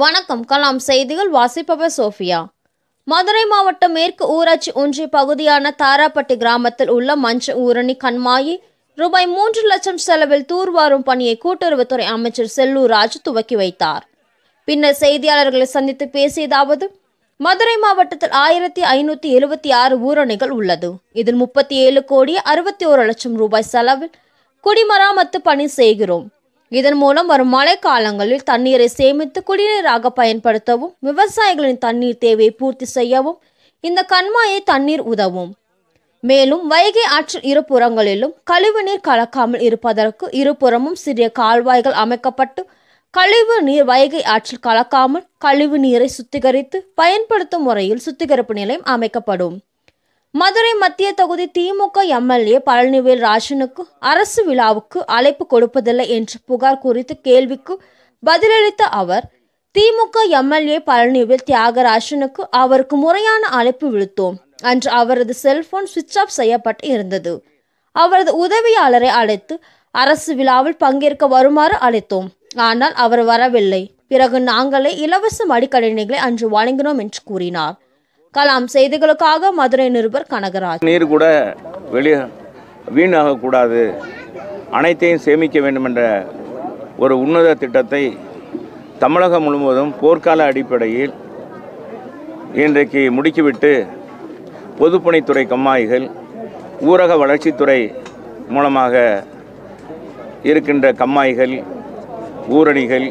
வணக்கம் கலாம் செய்திகள் வாசிப்பவர் சோஃபியா மதுரை மாவட்டம் மேற்கு ஊராட்சி ஒன்றிய பகுதியான தாராப்பட்டி கிராமத்தில் உள்ள மஞ்ச ஊரணி கண்மாயி ரூபாய் மூன்று லட்சம் செலவில் தூர்வாரும் பணியை கூட்டுறவுத்துறை அமைச்சர் செல்லூர் ராஜு துவக்கி வைத்தார் பின்னர் செய்தியாளர்களை சந்தித்து பேசியதாவது மதுரை மாவட்டத்தில் ஆயிரத்தி ஐநூற்றி எழுபத்தி ஆறு ஊரணிகள் உள்ளது இதில் முப்பத்தி ஏழு கோடி அறுபத்தி ஒரு லட்சம் ரூபாய் செலவில் குடிமராமத்து பணி செய்கிறோம் இதன் மூலம் வரும் மழைக்காலங்களில் தண்ணீரை சேமித்து குடிநீராக பயன்படுத்தவும் விவசாயிகளின் தண்ணீர் தேவையை பூர்த்தி செய்யவும் இந்த கண்மாயை தண்ணீர் உதவும் மேலும் வைகை ஆற்றில் இருபுறங்களிலும் கழிவுநீர் கலக்காமல் இருப்பதற்கு இருபுறமும் சிறிய கால்வாய்கள் அமைக்கப்பட்டு கழிவு நீர் வைகை ஆற்றில் கலக்காமல் கழிவு நீரை சுத்திகரித்து பயன்படுத்தும் முறையில் சுத்திகரிப்பு நிலையம் அமைக்கப்படும் மதுரை மத்திய தொகுதி திமுக எம்எல்ஏ பழனிவேல் ராஜனுக்கு அரசு விழாவுக்கு அழைப்பு கொடுப்பதில்லை என்று புகார் குறித்து கேள்விக்கு பதிலளித்த அவர் திமுக எம்எல்ஏ பழனிவேல் தியாகராஜனுக்கு அவருக்கு முறையான அழைப்பு விழுத்தோம் அன்று அவரது செல்போன் சுவிட்ச் ஆஃப் செய்யப்பட்டு இருந்தது அவரது உதவியாளரை அழைத்து அரசு விழாவில் பங்கேற்க வருமாறு அழைத்தோம் ஆனால் அவர் வரவில்லை பிறகு நாங்களே இலவச மடிக்கணினிகளை அன்று வழங்கினோம் என்று கூறினார் கலாம் செய்திகளுக்காக மதுரை நிருபர் கனகராஜ் நீர் கூட வெளியே வீணாகக்கூடாது அனைத்தையும் சேமிக்க வேண்டும் என்ற ஒரு உன்னத திட்டத்தை தமிழகம் முழுவதும் போர்க்கால அடிப்படையில் இன்றைக்கு முடுக்கிவிட்டு பொதுப்பணித்துறை கம்மாய்கள் ஊரக வளர்ச்சித்துறை மூலமாக இருக்கின்ற கம்மாய்கள் ஊரணிகள்